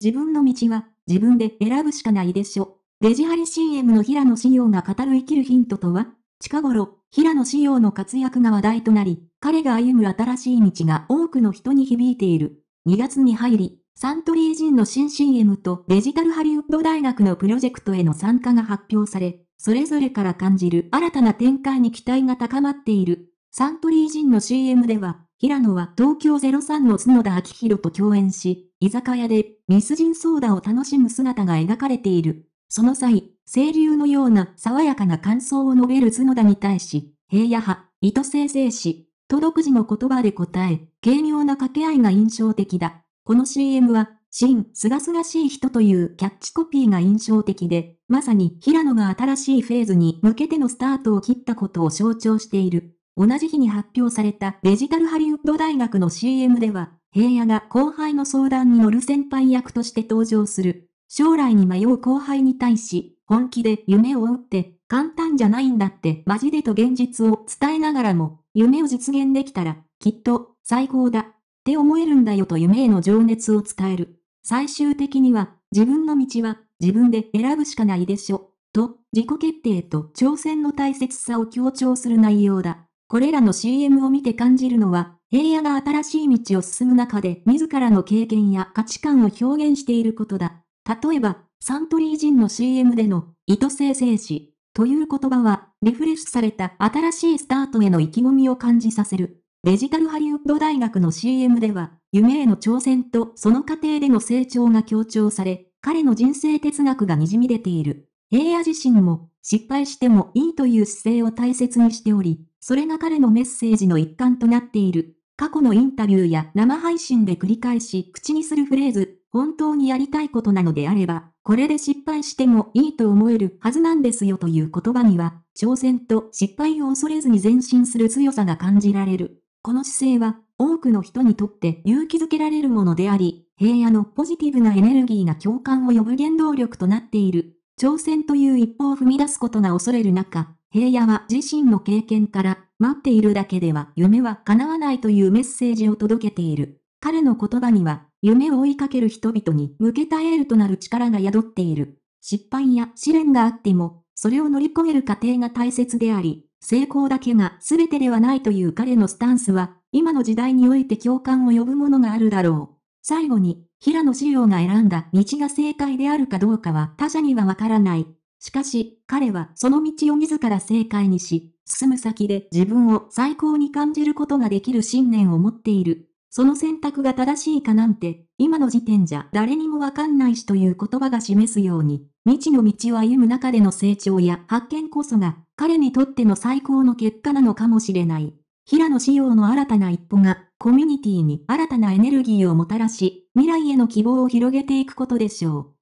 自分の道は自分で選ぶしかないでしょ。デジハリ CM の平野紫耀が語る生きるヒントとは近頃、平野紫耀の活躍が話題となり、彼が歩む新しい道が多くの人に響いている。2月に入り、サントリー人の新 CM とデジタルハリウッド大学のプロジェクトへの参加が発表され、それぞれから感じる新たな展開に期待が高まっている。サントリー人の CM では、平野は東京03の角田昭弘と共演し、居酒屋でミスジンソーダを楽しむ姿が描かれている。その際、清流のような爽やかな感想を述べる角田に対し、平野派、糸生成し、と独自の言葉で答え、軽妙な掛け合いが印象的だ。この CM は、新、すがすがしい人というキャッチコピーが印象的で、まさに平野が新しいフェーズに向けてのスタートを切ったことを象徴している。同じ日に発表されたデジタルハリウッド大学の CM では、平野が後輩の相談に乗る先輩役として登場する。将来に迷う後輩に対し、本気で夢を追って、簡単じゃないんだってマジでと現実を伝えながらも、夢を実現できたら、きっと最高だって思えるんだよと夢への情熱を伝える。最終的には、自分の道は自分で選ぶしかないでしょ。と、自己決定と挑戦の大切さを強調する内容だ。これらの CM を見て感じるのは、平野が新しい道を進む中で自らの経験や価値観を表現していることだ。例えば、サントリー人の CM での意図性静止という言葉は、リフレッシュされた新しいスタートへの意気込みを感じさせる。デジタルハリウッド大学の CM では、夢への挑戦とその過程での成長が強調され、彼の人生哲学が滲み出ている。平野自身も、失敗してもいいという姿勢を大切にしており、それが彼のメッセージの一環となっている。過去のインタビューや生配信で繰り返し口にするフレーズ、本当にやりたいことなのであれば、これで失敗してもいいと思えるはずなんですよという言葉には、挑戦と失敗を恐れずに前進する強さが感じられる。この姿勢は、多くの人にとって勇気づけられるものであり、平野のポジティブなエネルギーが共感を呼ぶ原動力となっている。挑戦という一歩を踏み出すことが恐れる中、平野は自身の経験から、待っているだけでは夢は叶わないというメッセージを届けている。彼の言葉には、夢を追いかける人々に向けたエールとなる力が宿っている。失敗や試練があっても、それを乗り越える過程が大切であり、成功だけが全てではないという彼のスタンスは、今の時代において共感を呼ぶものがあるだろう。最後に、平野志耀が選んだ道が正解であるかどうかは他者にはわからない。しかし、彼はその道を自ら正解にし、進む先で自分を最高に感じることができる信念を持っている。その選択が正しいかなんて、今の時点じゃ誰にもわかんないしという言葉が示すように、未知の道を歩む中での成長や発見こそが、彼にとっての最高の結果なのかもしれない。平野仕様の新たな一歩が、コミュニティに新たなエネルギーをもたらし、未来への希望を広げていくことでしょう。